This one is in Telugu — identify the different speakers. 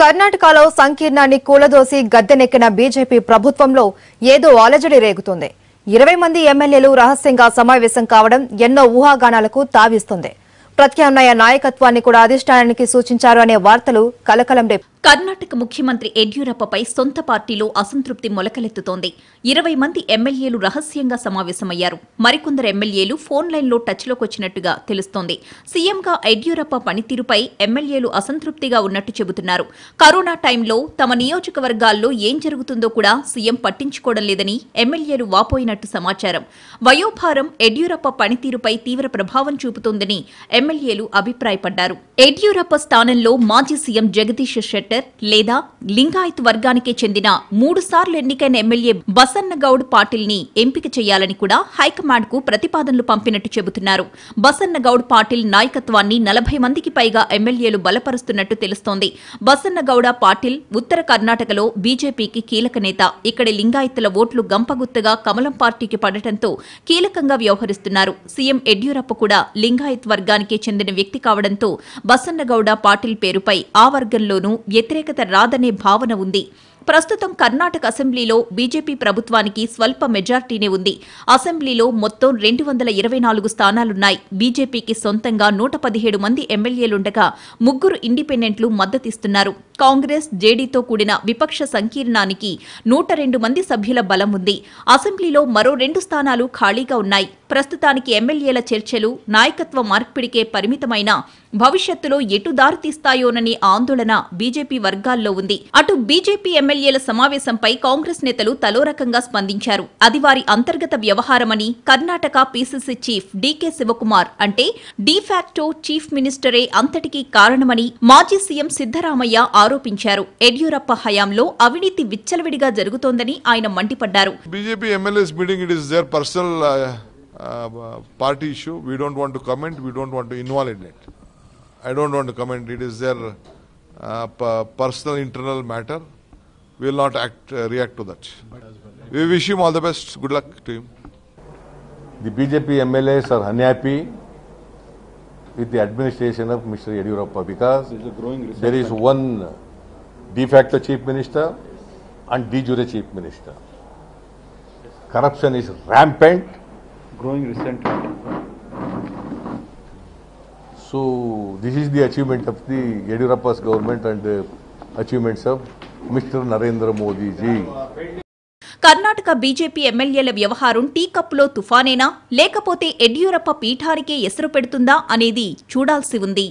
Speaker 1: కర్ణాటకలో సంకీర్ణాన్ని కూలదోసి గద్దెనెక్కిన బీజేపీ ప్రభుత్వంలో ఏదో అలజడి రేగుతోంది ఇరవై మంది ఎమ్మెల్యేలు రహస్యంగా సమావేశం కావడం ఎన్నో ఊహాగానాలకు తావిస్తుంది ప్రత్యామ్నాయ నాయకత్వాన్ని కూడా అధిష్టానానికి సూచించారు అనే వార్తలు కలకలం రేపు కర్ణాటక ముఖ్యమంత్రి యడ్యూరప్పపై సొంత పార్టీలో అసంతృప్తి మొలకలెత్తుతోంది ఇరవై మంది ఎమ్మెల్యేలు రహస్యంగా సమావేశమయ్యారు మరికొందరు ఎమ్మెల్యేలు ఫోన్ లైన్లో వచ్చినట్టుగా తెలుస్తోంది సీఎంగా యడ్యూరప్ప పనితీరుపై ఎమ్మెల్యేలు అసంతృప్తిగా ఉన్నట్టు చెబుతున్నారు కరోనా టైంలో తమ నియోజకవర్గాల్లో ఏం జరుగుతుందో కూడా సీఎం పట్టించుకోవడం లేదని ఎమ్మెల్యేలు వాపోయినట్టు సమాచారం వయోభారం యడ్యూరప్ప పనితీరుపై తీవ్ర ప్రభావం చూపుతోందని ఎమ్మెల్యేలు అభిప్రాయపడ్డారు యడ్యూరప్ప స్థానంలో మాజీ సీఎం జగదీష్ షెట్టర్ లేదా లింగాయత్ వర్గానికే చెందిన మూడు సార్లు ఎన్నికైన ఎమ్మెల్యే బసన్నగౌడ్ పాటిల్ని ఎంపిక చేయాలని కూడా హైకమాండ్కు ప్రతిపాదనలు పంపినట్టు చెబుతున్నారు బసన్నగౌడ్ పాటిల్ నాయకత్వాన్ని నలభై మందికి పైగా ఎమ్మెల్యేలు బలపరుస్తున్నట్టు తెలుస్తోంది బసన్నగౌడ పాటిల్ ఉత్తర కర్ణాటకలో బీజేపీకి కీలక నేత ఇక్కడి లింగాయత్తుల ఓట్లు గంపగుత్తగా కమలం పార్టీకి పడటంతో కీలకంగా వ్యవహరిస్తున్నారు సీఎం యడ్యూరప్ప కూడా లింగాయత్ వర్గానికి చెందిన వ్యక్తి కావడంతో బసన్నగౌడ పాటిల్ పేరుపై ఆ వర్గంలోనూ వ్యతిరేకత రాదనే భావన ఉంది ప్రస్తుతం కర్ణాటక అసెంబ్లీలో బీజేపీ ప్రభుత్వానికి స్వల్ప మెజార్టీనే ఉంది అసెంబ్లీలో మొత్తం రెండు వందల ఇరవై నాలుగు స్థానాలున్నాయి బీజేపీకి సొంతంగా నూట పదిహేడు మంది ఎమ్మెల్యేలుండగా ముగ్గురు ఇండిపెండెంట్లు మద్దతిస్తున్నారు కాంగ్రెస్ జేడీతో కూడిన విపక్ష సంకీర్ణానికి నూట రెండు మంది సభ్యుల బలం ఉంది అసెంబ్లీలో మరో రెండు స్థానాలు ఖాళీగా ఉన్నాయి ప్రస్తుతానికి ఎమ్మెల్యేల చర్చలు నాయకత్వ మార్పిడికే పరిమితమైన భవిష్యత్తులో ఎటు దారితీస్తాయోనని ఆందోళన బీజేపీ వర్గాల్లో ఉంది అటు బీజేపీ ఎమ్మెల్యేల సమావేశంపై కాంగ్రెస్ నేతలు తలో రకంగా స్పందించారు అది వారి అంతర్గత వ్యవహారమని Karnataka PCC chief DK Shivakumar అంటే డిఫాక్టో చీఫ్ మినిస్టరే అంతటికీ కారణమని మాజీ సీఎం సిద్దరామయ్య ఆరోపించారు యడ్యూరప్ప హయాంలో అవినీతి విచ్చలవిడిగా జరుగుతోందని ఆయన మండిపడ్డారు
Speaker 2: BJP meeting it is there personal Uh, party issue. We don't want to comment. We don't want to involve it. I don't want to comment. It is their uh, personal internal matter. We will not act uh, react to that. We wish him all the best. Good luck to him.
Speaker 3: The BJP MLAs are unhappy with the administration of Mr. Yadurappa because is there is one de facto chief minister and de jure chief minister. Corruption is rampant. growing recently. So this is the achievement of the Yedurappa's government and the achievements of Mr. Narendra Modi ji.
Speaker 1: Karnataka BJP ఎమ్మెల్యేల వ్యవహారం టీ కప్పులో తుఫానేనా లేకపోతే యడ్యూరప్ప పీఠానికే ఎసరు పెడుతుందా అనేది చూడాల్సి ఉంది